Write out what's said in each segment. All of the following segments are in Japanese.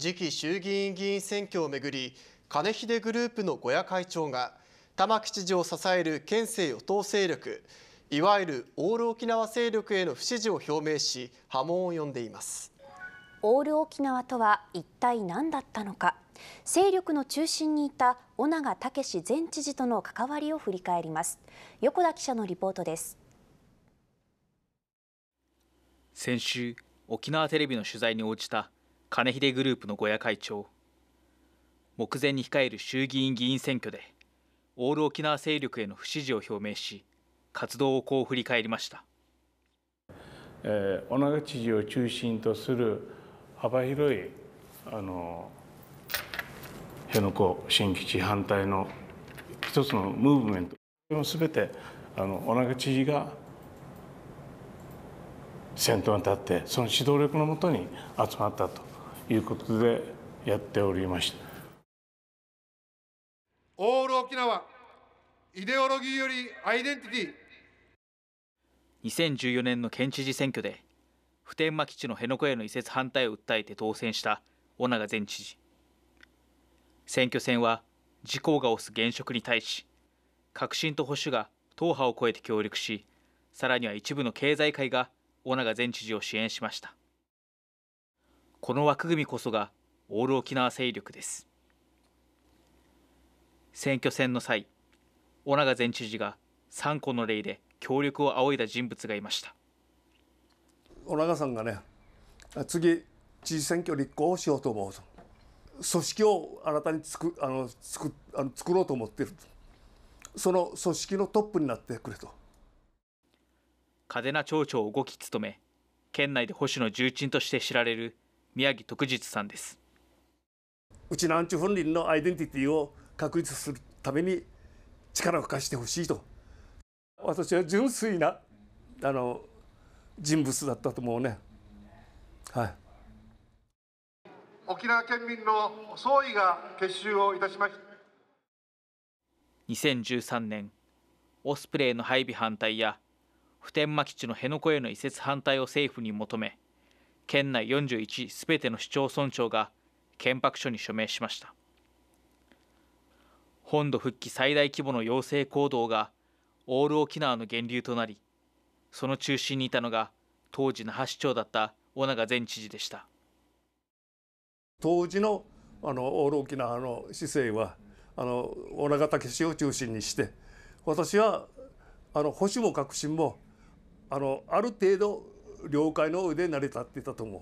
次期衆議院議員選挙をめぐり金秀グループの小屋会長が玉城知事を支える県政与党勢力いわゆるオール沖縄勢力への不支持を表明し波紋を呼んでいますオール沖縄とは一体何だったのか勢力の中心にいた尾長武前知事との関わりを振り返ります横田記者のリポートです先週沖縄テレビの取材に応じた金秀グループの小屋会長目前に控える衆議院議員選挙でオール沖縄勢力への不支持を表明し活動をこう振り返りました小長知事を中心とする幅広いあの辺野古新基地反対の一つのムーブメントこれも全てあの小長知事が先頭に立ってその指導力のもとに集まったということでやっておりましたオール沖縄イデオロギーよりアイデンティティ2014年の県知事選挙で普天間基地の辺野古への移設反対を訴えて当選した尾長前知事選挙戦は自公が推す現職に対し革新と保守が党派を超えて協力しさらには一部の経済界が尾長前知事を支援しましたこの枠組みこそがオール沖縄勢力です選挙戦の際尾長前知事が3個の例で協力を仰いだ人物がいました尾長さんがね次知事選挙立候補しようと思うと組織を新たに作あの作あの作ろうと思ってるその組織のトップになってくれと嘉手納町長を動き務め県内で保守の重鎮として知られる宮城徳実さんですうちのアンチ本人のアイデンティティを確立するために力を貸してほしいと私は純粋なあの人物だったと思うねはい沖縄県民の総意が結集をいたしました2013年オスプレイの配備反対や普天間基地の辺野古への移設反対を政府に求め県内41すべての市町村長が憲白書に署名しました本土復帰最大規模の要請行動がオール沖縄の源流となりその中心にいたのが当時那覇市長だった尾長前知事でした当時のあのオール沖縄の市政はあの尾長武史を中心にして私はあの保守も革新もあのある程度了解の上で成り立ってたと思う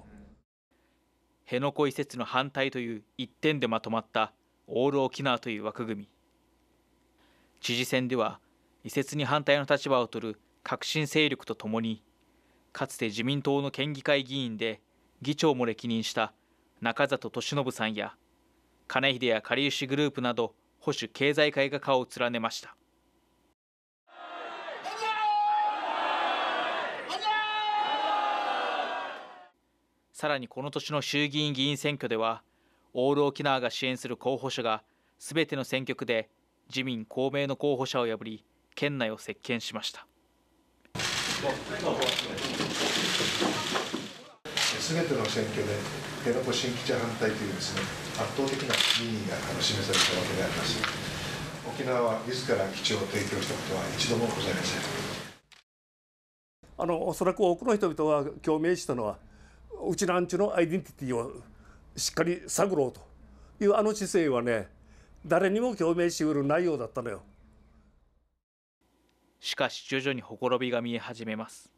辺野古移設の反対という一点でまとまったオール沖縄という枠組み知事選では移設に反対の立場を取る革新勢力とともにかつて自民党の県議会議員で議長も歴任した中里俊信さんや金秀やかりゆしグループなど保守経済界が顔を連ねました。さらにこの年の衆議院議員選挙では、オール沖縄が支援する候補者が、すべての選挙区で自民・公明の候補者を破り、県内を席巻しました。すべての選挙で、辺野古新基地反対というですね、圧倒的なが示されたわけであります。沖縄は自ら基地を提供したことは一度もございません。あのおそらく多くの人々が共鳴したのはうちのアンチのアイデンティティをしっかり探ろうというあの姿勢はね誰にも共鳴しうる内容だったのよしかし徐々にほころびが見え始めます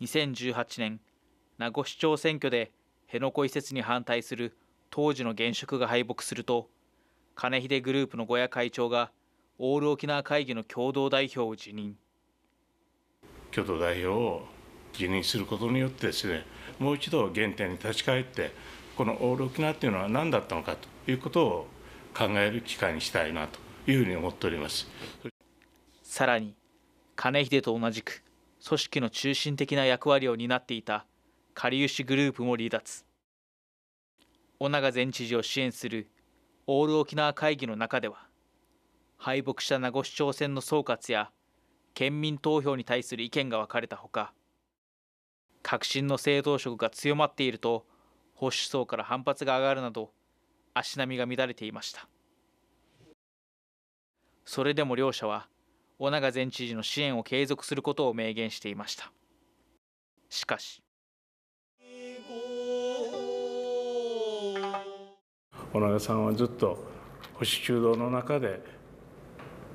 2018年名護市長選挙で辺野古移設に反対する当時の現職が敗北すると金秀グループの小屋会長がオール沖縄会議の共同代表を辞任共同代表を辞任することによってですねもう一度原点に立ち返ってこのオール沖縄というのは何だったのかということを考える機会にしたいなというふうに思っておりますさらに金秀と同じく組織の中心的な役割を担っていたかりゆしグループも離脱尾長前知事を支援するオール沖縄会議の中では敗北した名護市長選の総括や県民投票に対する意見が分かれたほか革新の政党色が強まっていると保守層から反発が上がるなど足並みが乱れていましたそれでも両者は尾長前知事の支援を継続することを明言していましたしかし尾長さんはずっと保守中道の中で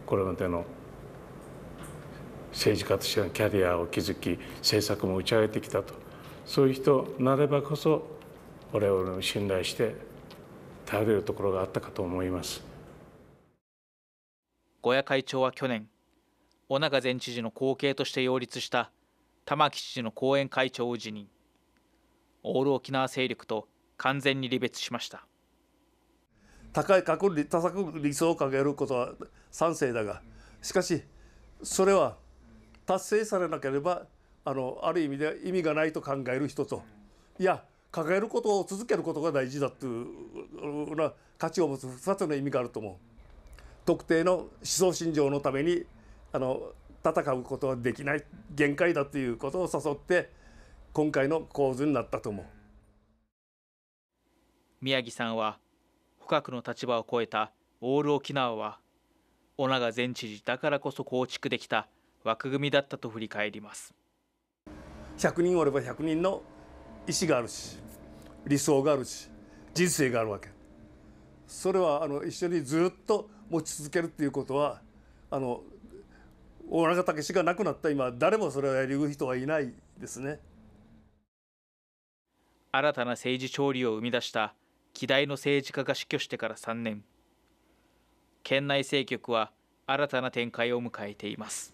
これまでの政治家としてのキャリアを築き政策も打ち上げてきたとそういう人なればこそ我々を信頼して頼れるところがあったかと思います小谷会長は去年尾長前知事の後継として擁立した玉城知事の後援会長を辞任オール沖縄勢力と完全に離別しました高い過去に多理想を掲げることは賛成だがしかしそれは達成されなければあのある意味で意味がないと考える人と、いや抱えることを続けることが大事だというな価値を持つ2つの意味があると思う。特定の思想信条のためにあの戦うことはできない限界だということを誘って今回の構図になったと思う宮城さんは捕獲の立場を超えたオール沖縄は小長前知事だからこそ構築できた枠組みだったと振り返ります100人おれば100人の意思があるし理想があるし人生があるわけそれはあの一緒にずっと持ち続けるっていうことはあの大中武史が亡くなった今誰もそれをやる人はいないですね新たな政治勝利を生み出した希代の政治家が死去してから3年県内政局は新たな展開を迎えています